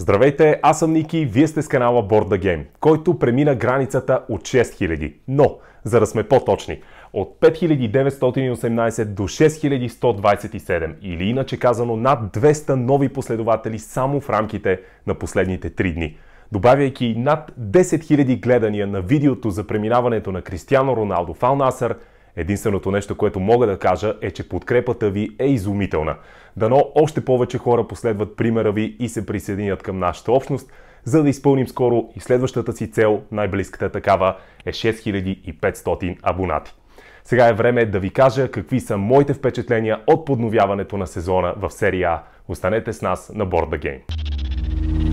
Здравейте, аз съм Ники, вие сте с канала Board Game, който премина границата от 6000. Но, за да сме по-точни, от 5918 до 6127 или иначе казано над 200 нови последователи само в рамките на последните 3 дни. Добавяйки над 10 000 гледания на видеото за преминаването на Кристиано Роналдо в Алнасър, Единственото нещо, което мога да кажа е, че подкрепата ви е изумителна. Дано още повече хора последват примера ви и се присъединят към нашата общност, за да изпълним скоро и следващата си цел, най-близката такава, е 6500 абонати. Сега е време да ви кажа какви са моите впечатления от подновяването на сезона в серия А. Останете с нас на Board the Game.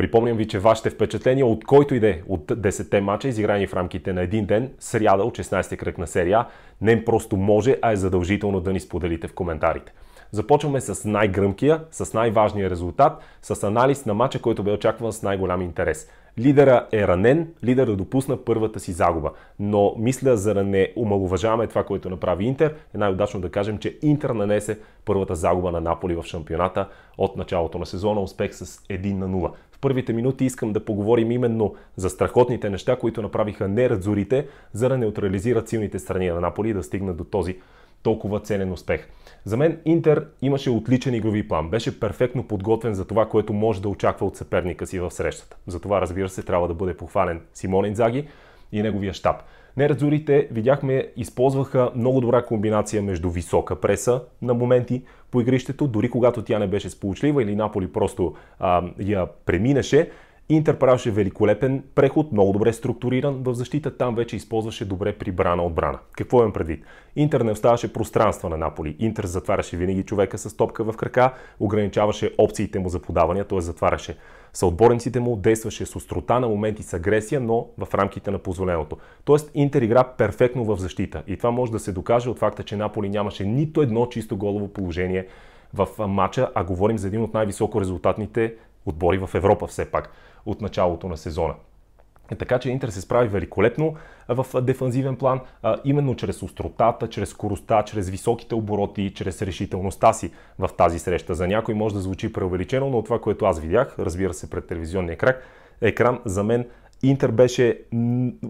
Припомням ви, че вашите впечатления от който иде от 10-те мача, изиграни в рамките на един ден, сряда от 16-ти кръг на серия, не просто може, а е задължително да ни споделите в коментарите. Започваме с най-гръмкия, с най-важния резултат, с анализ на мача, който бе очакван с най-голям интерес. Лидера е ранен, лидера допусна първата си загуба. Но мисля, за да не омалуважаваме това, което направи Интер, е най-удачно да кажем, че Интер нанесе първата загуба на Наполи в шампионата от началото на сезона. Успех с 1 на 0 първите минути искам да поговорим именно за страхотните неща, които направиха нерадзорите, за да неутрализират силните страни на Наполи и да стигнат до този толкова ценен успех. За мен Интер имаше отличен игрови план. Беше перфектно подготвен за това, което може да очаква от съперника си в срещата. За това, разбира се, трябва да бъде похвален Симон Инзаги и неговия щаб. Нерадзорите, видяхме, използваха много добра комбинация между висока преса на моменти по игрището, дори когато тя не беше сполучлива или Наполи просто а, я преминеше. Интер правеше великолепен преход, много добре структуриран в защита, там вече използваше добре прибрана отбрана. Какво имам предвид? Интер не оставаше пространство на Наполи. Интер затваряше винаги човека с топка в крака, ограничаваше опциите му за подавания, т.е. затваряше съотборниците му, действаше с острота на моменти с агресия, но в рамките на позволеното. Тоест Интер игра перфектно в защита и това може да се докаже от факта, че Наполи нямаше нито едно чисто голово положение в матча, а говорим за един от най-високо резултатните отбори в Европа все пак от началото на сезона. Е, така че Интер се справи великолепно в дефанзивен план, именно чрез остротата, чрез скоростта, чрез високите обороти и чрез решителността си в тази среща. За някой може да звучи преувеличено, но това, което аз видях, разбира се, пред телевизионния крак, екран, за мен Интер беше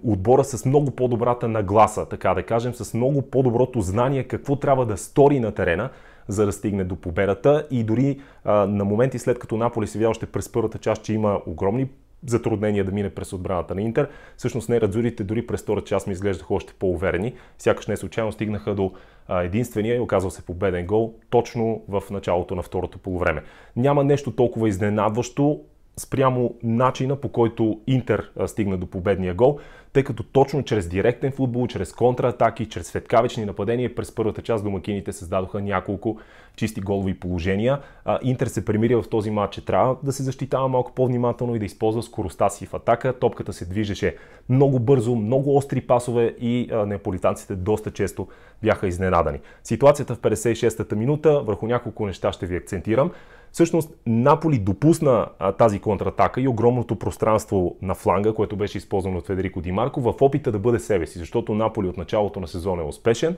отбора с много по-добрата нагласа, така да кажем, с много по-доброто знание какво трябва да стори на терена, за да стигне до победата. И дори а, на моменти след като Наполи се видя още през първата част, че има огромни затруднения да мине през отбраната на Интер. Всъщност не Радзурите дори през втора част ми изглеждаха още по-уверени. Сякаш не случайно стигнаха до единствения и оказал се победен гол точно в началото на второто полувреме. Няма нещо толкова изненадващо, спрямо начина по който Интер стигна до победния гол, тъй като точно чрез директен футбол, чрез контратаки, чрез светкавични нападения през първата част домакините създадоха няколко чисти голови положения. Интер се премири в този матч, че трябва да се защитава малко по-внимателно и да използва скоростта си в атака. Топката се движеше много бързо, много остри пасове и неаполитанците доста често бяха изненадани. Ситуацията в 56-та минута, върху няколко неща ще ви акцентирам. Всъщност Наполи допусна а, тази контратака и огромното пространство на фланга, което беше използвано от Федерико Димарко, в опита да бъде себе си, защото Наполи от началото на сезона е успешен,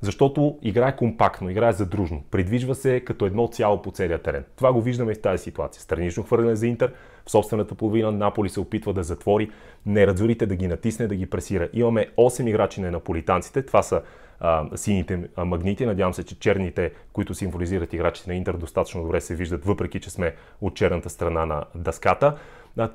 защото играе компактно, играе задружно, придвижва се като едно цяло по целия терен. Това го виждаме и в тази ситуация. Странично хвърляне за Интер, в собствената половина Наполи се опитва да затвори, не да ги натисне, да ги пресира. Имаме 8 играчи на наполитанците, това са а, сините магнити. Надявам се, че черните, които символизират играчите на Интер, достатъчно добре се виждат, въпреки че сме от черната страна на дъската.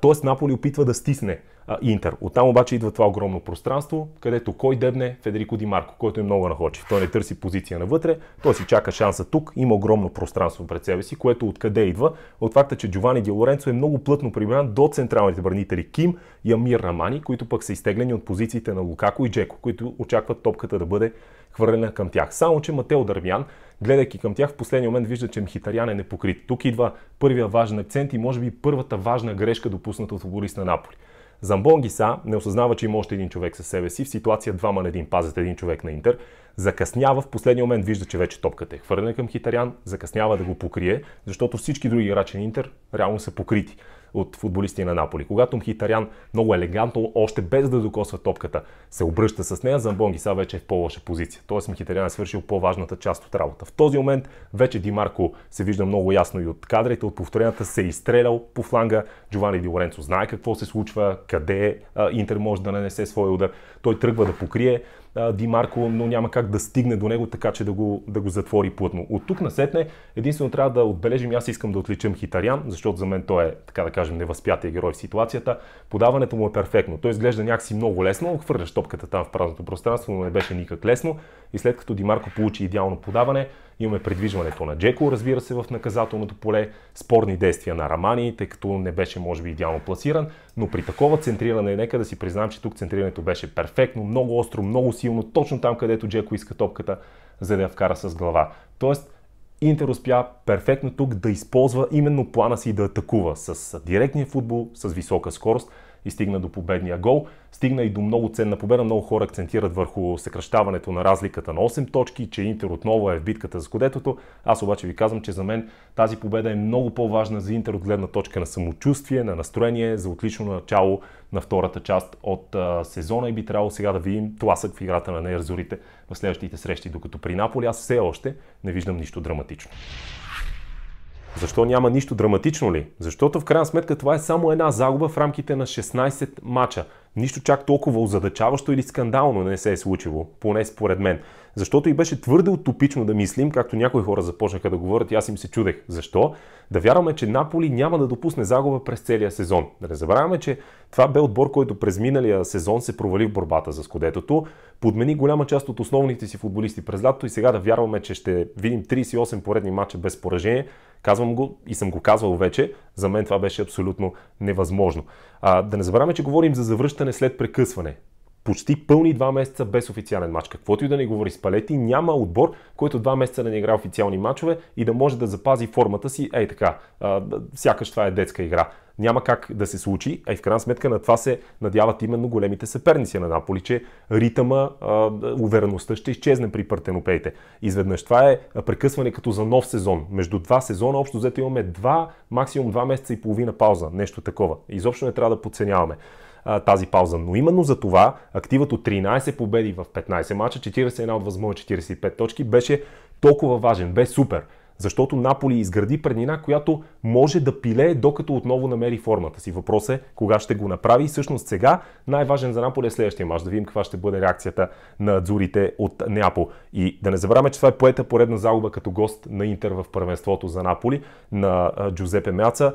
Тоест Наполи опитва да стисне а, Интер. Оттам обаче идва това огромно пространство, където кой дебне Федерико Ди Марко, който е много нахочи. Той не търси позиция навътре, той си чака шанса тук, има огромно пространство пред себе си, което откъде идва? От факта, че Джовани Ди Лоренцо е много плътно прибран до централните бранители Ким и Амир Рамани, които пък са изтеглени от позициите на Лукако и Джеко, които очакват топката да бъде хвърлена към тях. Само, че Матео Дървян, гледайки към тях, в последния момент вижда, че Мхитарян е непокрит. Тук идва първия важен акцент и може би първата важна грешка, допусната от футболист на Наполи. Замбон са, не осъзнава, че има още един човек със себе си. В ситуация двама на един пазят един човек на Интер. Закъснява в последния момент, вижда, че вече топката е хвърлена към Хитарян, закъснява да го покрие, защото всички други играчи на Интер реално са покрити от футболисти на Наполи. Когато Мхитарян много елегантно, още без да докосва топката, се обръща с нея, Замбонги са вече е в по-лоша позиция. Тоест Мхитарян е свършил по-важната част от работа. В този момент вече Димарко се вижда много ясно и от кадрите, от повторената се е изстрелял по фланга. Джовани Ди Лоренцо знае какво се случва, къде Интер може да нанесе своя удар. Той тръгва да покрие Ди Марко, но няма как да стигне до него, така че да го, да го затвори плътно. От тук насетне, единствено трябва да отбележим, аз искам да отличам Хитарян, защото за мен той е, така да кажем, невъзпятия герой в ситуацията. Подаването му е перфектно. Той изглежда някакси много лесно, хвърляш топката там в празното пространство, но не беше никак лесно. И след като Димарко получи идеално подаване, Имаме предвижването на Джеко, разбира се, в наказателното поле, спорни действия на Рамани, тъй като не беше, може би, идеално пласиран, но при такова центриране, нека да си признам, че тук центрирането беше перфектно, много остро, много силно, точно там, където Джеко иска топката, за да я вкара с глава. Тоест, Интер успя перфектно тук да използва именно плана си да атакува с директния футбол, с висока скорост, и стигна до победния гол. Стигна и до много ценна победа. Много хора акцентират върху съкръщаването на разликата на 8 точки, че Интер отново е в битката за кодетото. Аз обаче ви казвам, че за мен тази победа е много по-важна за Интер от гледна точка на самочувствие, на настроение, за отлично начало на втората част от а, сезона и би трябвало сега да видим тласък в играта на Нейрзорите в следващите срещи, докато при Наполи аз все още не виждам нищо драматично. Защо няма нищо драматично ли? Защото в крайна сметка това е само една загуба в рамките на 16 мача. Нищо чак толкова озадачаващо или скандално не се е случило, поне според мен. Защото и беше твърде утопично да мислим, както някои хора започнаха да говорят и аз им се чудех. Защо? Да вярваме, че Наполи няма да допусне загуба през целия сезон. Да не забравяме, че това бе отбор, който през миналия сезон се провали в борбата за скодетото, подмени голяма част от основните си футболисти през лятото и сега да вярваме, че ще видим 38 поредни мача без поражение, Казвам го и съм го казвал вече, за мен това беше абсолютно невъзможно. А, да не забравяме, че говорим за завръщане след прекъсване почти пълни два месеца без официален матч. Каквото и да ни говори с палети, няма отбор, който два месеца да не игра официални матчове и да може да запази формата си, ей така, сякаш това е детска игра. Няма как да се случи, а и в крайна сметка на това се надяват именно големите съперници на Наполи, че ритъма, увереността ще изчезне при партенопеите. Изведнъж това е прекъсване като за нов сезон. Между два сезона общо взето имаме два, максимум два месеца и половина пауза, нещо такова. Изобщо не трябва да подценяваме а, тази пауза. Но именно за това активът от 13 победи в 15 мача, 41 от възможно 45 точки, беше толкова важен, бе супер. Защото Наполи изгради преднина, която може да пилее докато отново намери формата си. Въпрос е кога ще го направи. И всъщност сега най-важен за Наполи е следващия мач. Да видим каква ще бъде реакцията на дзурите от Неапол. И да не забравяме, че това е поета поредна загуба като гост на Интер в първенството за Наполи на Джузепе Мяца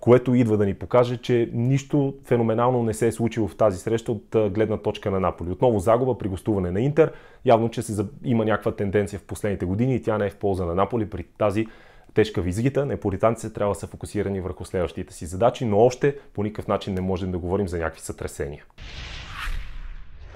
което идва да ни покаже, че нищо феноменално не се е случило в тази среща от гледна точка на Наполи. Отново загуба при гостуване на Интер. Явно, че се има някаква тенденция в последните години и тя не е в полза на Наполи при тази тежка визита. Неаполитанците трябва да са фокусирани върху следващите си задачи, но още по никакъв начин не можем да говорим за някакви сътресения.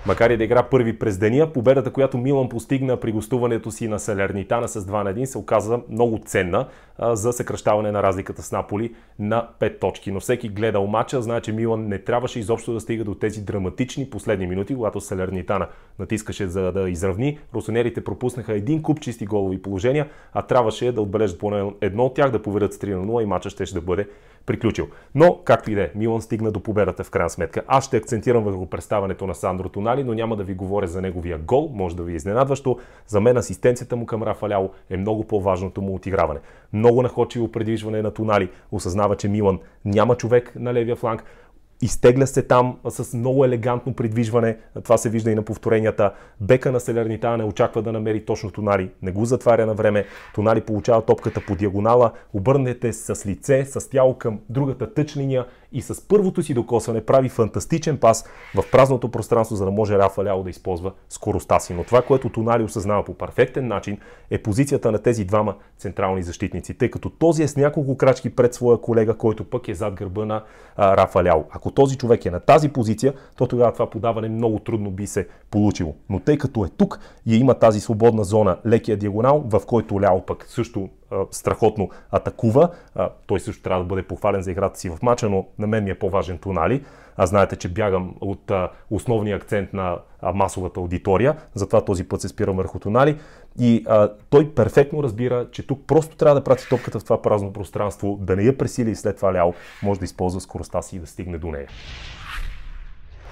Макар и да игра първи през деня, победата, която Милан постигна при гостуването си на Салернитана с 2 на 1, се оказа много ценна за съкръщаване на разликата с Наполи на 5 точки. Но всеки гледал матча знае, че Милан не трябваше изобщо да стига до тези драматични последни минути, когато Салернитана натискаше за да изравни. Русонерите пропуснаха един куп чисти голови положения, а трябваше да отбележат поне едно от тях, да поведат с 3 на 0 и мача ще, ще да бъде приключил. Но, както и да е, Милан стигна до победата в крайна сметка. Аз ще акцентирам върху представането на Сандро Тонали, но няма да ви говоря за неговия гол, може да ви е изненадващо. За мен асистенцията му към Рафаляо е много по-важното му отиграване. Много находчиво предвижване на Тонали, осъзнава, че Милан няма човек на левия фланг. Изтегля се там с много елегантно придвижване, това се вижда и на повторенията. Бека на Селернита не очаква да намери точно Тонари, не го затваря на време. Тонари получава топката по диагонала, обърнете с лице, с тяло към другата тъч линия и с първото си докосване прави фантастичен пас в празното пространство, за да може Рафа Ляо да използва скоростта си. Но това, което Тонали осъзнава по перфектен начин, е позицията на тези двама централни защитници, тъй като този е с няколко крачки пред своя колега, който пък е зад гърба на а, Рафа Ляо. Ако този човек е на тази позиция, то тогава това подаване много трудно би се получило. Но тъй като е тук и има тази свободна зона, лекия диагонал, в който Ляо пък също страхотно атакува, той също трябва да бъде похвален за играта си в мача, но на мен ми е по-важен тонали. А знаете, че бягам от а, основния акцент на а, масовата аудитория, затова този път се спирам върху тонали. И а, той перфектно разбира, че тук просто трябва да прати топката в това празно пространство, да не я пресили и след това ляло, може да използва скоростта си и да стигне до нея.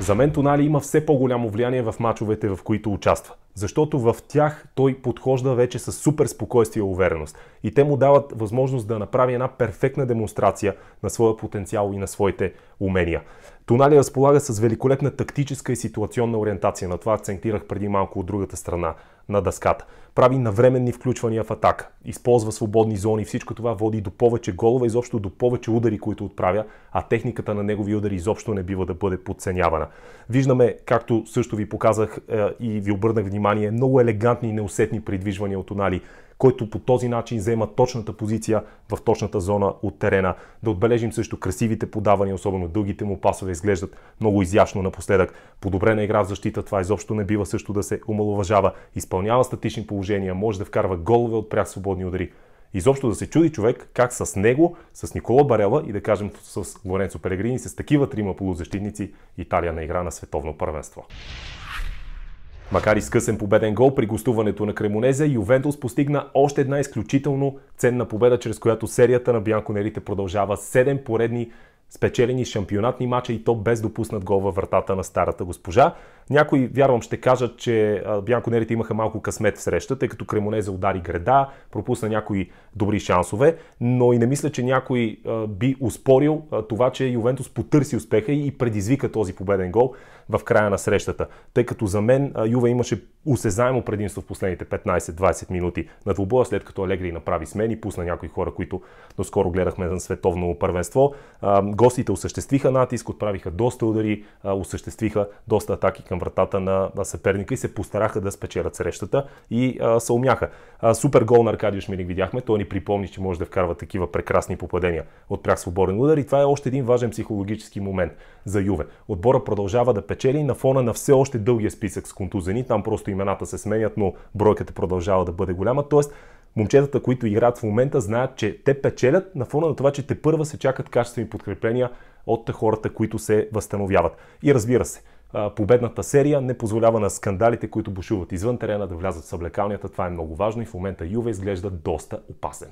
За мен Тонали има все по-голямо влияние в мачовете, в които участва. Защото в тях той подхожда вече с супер спокойствие и увереност. И те му дават възможност да направи една перфектна демонстрация на своя потенциал и на своите умения. Тонали разполага с великолепна тактическа и ситуационна ориентация. На това акцентирах преди малко от другата страна на дъската прави навременни включвания в атака, използва свободни зони, всичко това води до повече голова, изобщо до повече удари, които отправя, а техниката на негови удари изобщо не бива да бъде подценявана. Виждаме, както също ви показах е, и ви обърнах внимание, много елегантни и неусетни придвижвания от Онали който по този начин взема точната позиция в точната зона от терена. Да отбележим също красивите подавания, особено дългите му пасове изглеждат много изящно напоследък. Подобрена игра в защита, това изобщо не бива също да се омалуважава. Изпълнява статични положения, може да вкарва голове от прях свободни удари. Изобщо да се чуди човек как с него, с Никола Барела и да кажем с Лоренцо Пелегрини, с такива трима полузащитници Италия на игра на световно първенство. Макар и скъсен победен гол при гостуването на Кремонезе, Ювентус постигна още една изключително ценна победа, чрез която серията на Бянконерите продължава 7 поредни спечелени шампионатни мача и то без допуснат гол във вратата на старата госпожа. Някои, вярвам, ще кажат, че бянконерите имаха малко късмет в срещата, тъй като Кремонезе удари града, пропусна някои добри шансове, но и не мисля, че някой би успорил това, че Ювентус потърси успеха и предизвика този победен гол в края на срещата. Тъй като за мен Юве имаше усезаемо предимство в последните 15-20 минути на двубоя, след като Алегри направи и пусна някои хора, които доскоро гледахме на световно първенство. Гостите осъществиха натиск, отправиха доста удари, осъществиха доста атаки към вратата на съперника и се постараха да спечелят срещата и а, се умяха. А, супер гол на Аркадио Шмирик видяхме, той ни припомни, че може да вкарва такива прекрасни попадения от пряк свободен удар и това е още един важен психологически момент за Юве. Отбора продължава да печели на фона на все още дългия списък с контузени, там просто имената се сменят, но бройката продължава да бъде голяма, Тоест, момчетата, които играят в момента, знаят, че те печелят на фона на това, че те първа се чакат качествени подкрепления от хората, които се възстановяват. И разбира се, победната серия не позволява на скандалите, които бушуват извън терена, да влязат в съблекалнията. Това е много важно и в момента Юве изглежда доста опасен.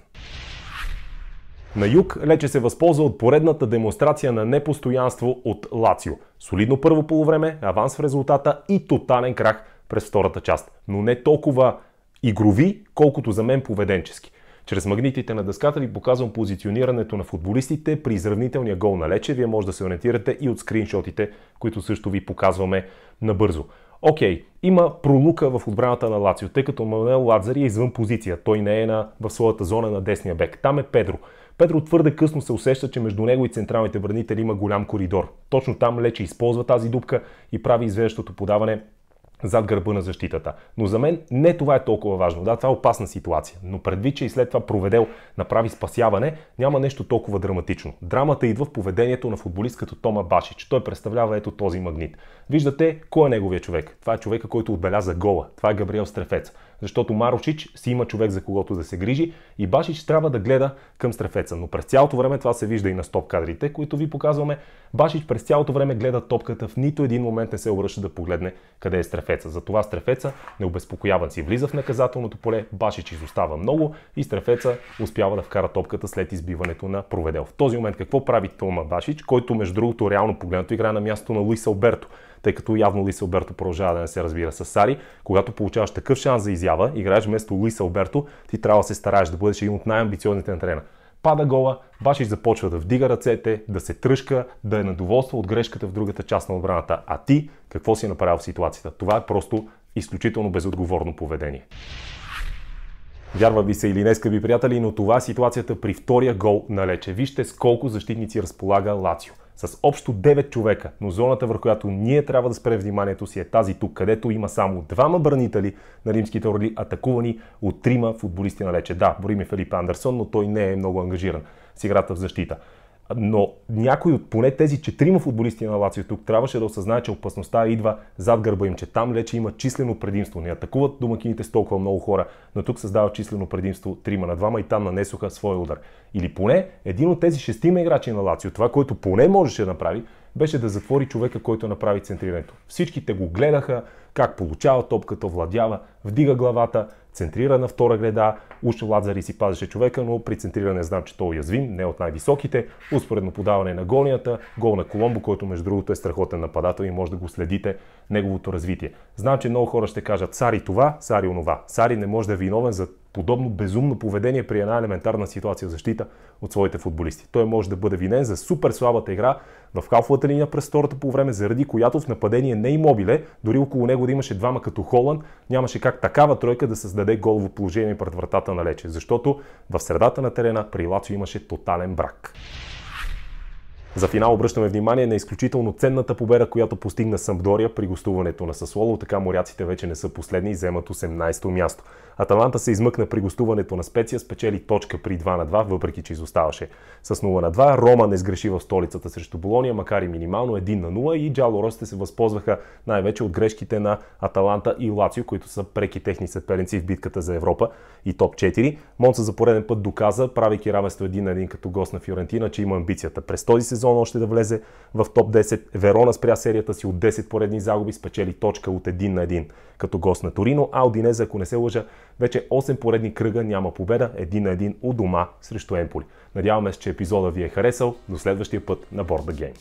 На юг Лече се възползва от поредната демонстрация на непостоянство от Лацио. Солидно първо полувреме, аванс в резултата и тотален крах през втората част. Но не толкова игрови, колкото за мен поведенчески. Чрез магнитите на дъската ви показвам позиционирането на футболистите при изравнителния гол на Лече. Вие може да се ориентирате и от скриншотите, които също ви показваме набързо. Окей, okay, има пролука в отбраната на Лацио, тъй като Манел Ладзари е извън позиция. Той не е на, в своята зона на десния бек. Там е Педро. Педро твърде късно се усеща, че между него и централните бранители има голям коридор. Точно там Лече използва тази дупка и прави извеждащото подаване зад гърба на защитата. Но за мен не това е толкова важно. Да, това е опасна ситуация, но предвид, че и след това проведел направи спасяване, няма нещо толкова драматично. Драмата идва в поведението на футболист като Тома Башич. Той представлява ето този магнит. Виждате кой е неговия човек. Това е човека, който отбеляза гола. Това е Габриел Стрефец. Защото Марошич си има човек за когото да се грижи и Башич трябва да гледа към Стрефеца. Но през цялото време това се вижда и на стоп кадрите, които ви показваме. Башич през цялото време гледа топката, в нито един момент не се обръща да погледне къде е Стрефец. Стрефеца. Затова Стрефеца, необезпокояван си, влиза в наказателното поле, Башич изостава много и Стрефеца успява да вкара топката след избиването на Проведел. В този момент какво прави Тома Башич, който между другото реално погледнато играе на място на Луис Алберто тъй като явно Лис Алберто продължава да не се разбира с Сари. Когато получаваш такъв шанс за изява, играеш вместо Лис Алберто, ти трябва да се стараеш да бъдеш един от най-амбициозните на трена пада гола, Башич започва да вдига ръцете, да се тръжка, да е надоволство от грешката в другата част на отбраната. А ти какво си направил в ситуацията? Това е просто изключително безотговорно поведение. Вярва ви се или не, скъпи приятели, но това е ситуацията при втория гол на Лече. Вижте с колко защитници разполага Лацио с общо 9 човека, но зоната, върху която ние трябва да спрем вниманието си е тази тук, където има само двама бранители на римските орли, атакувани от трима футболисти на Лече. Да, борим е Филип Андерсон, но той не е много ангажиран с играта в защита но някой от поне тези четирима футболисти на Лацио тук трябваше да осъзнае, че опасността идва зад гърба им, че там вече има числено предимство. Не атакуват домакините с толкова много хора, но тук създава числено предимство трима на двама и там нанесоха своя удар. Или поне един от тези шестима играчи на Лацио, това, което поне можеше да направи, беше да затвори човека, който направи центрирането. Всичките го гледаха, как получава топката, владява, вдига главата – центрира на втора гледа, Уж Лазари си пазеше човека, но при центриране знам, че той е уязвим, не от най-високите. Успоредно подаване на гонията, гол на Коломбо, който между другото е страхотен нападател и може да го следите неговото развитие. Знам, че много хора ще кажат Сари това, Сари онова. Сари не може да е виновен за подобно безумно поведение при една елементарна ситуация защита от своите футболисти. Той може да бъде винен за супер слабата игра в халфовата линия през втората по време, заради която в нападение не имобиле, дори около него да имаше двама като Холанд, нямаше как такава тройка да създаде голово положение пред вратата на Лече, защото в средата на терена при Лацо имаше тотален брак. За финал обръщаме внимание на изключително ценната победа, която постигна Самдория при гостуването на Сасуоло, така моряците вече не са последни и вземат 18-то място. Аталанта се измъкна при гостуването на Специя, спечели точка при 2 на 2, въпреки че изоставаше. С 0 на 2 Рома не сгреши в столицата срещу Болония, макар и минимално 1 на 0 и джало джалоросите се възползваха най-вече от грешките на Аталанта и Лацио, които са преки техни съперници в битката за Европа и топ 4. Монца за пореден път доказа, правейки равенство 1 на 1 като гост на Фиорентина, че има амбицията. През този сезон сезона още да влезе в топ 10. Верона спря серията си от 10 поредни загуби, спечели точка от 1 на 1 като гост на Торино, а Одинеза, ако не се лъжа, вече 8 поредни кръга няма победа, 1 на 1 у дома срещу Емполи. Надяваме се, че епизода ви е харесал. До следващия път на Борда Гейм.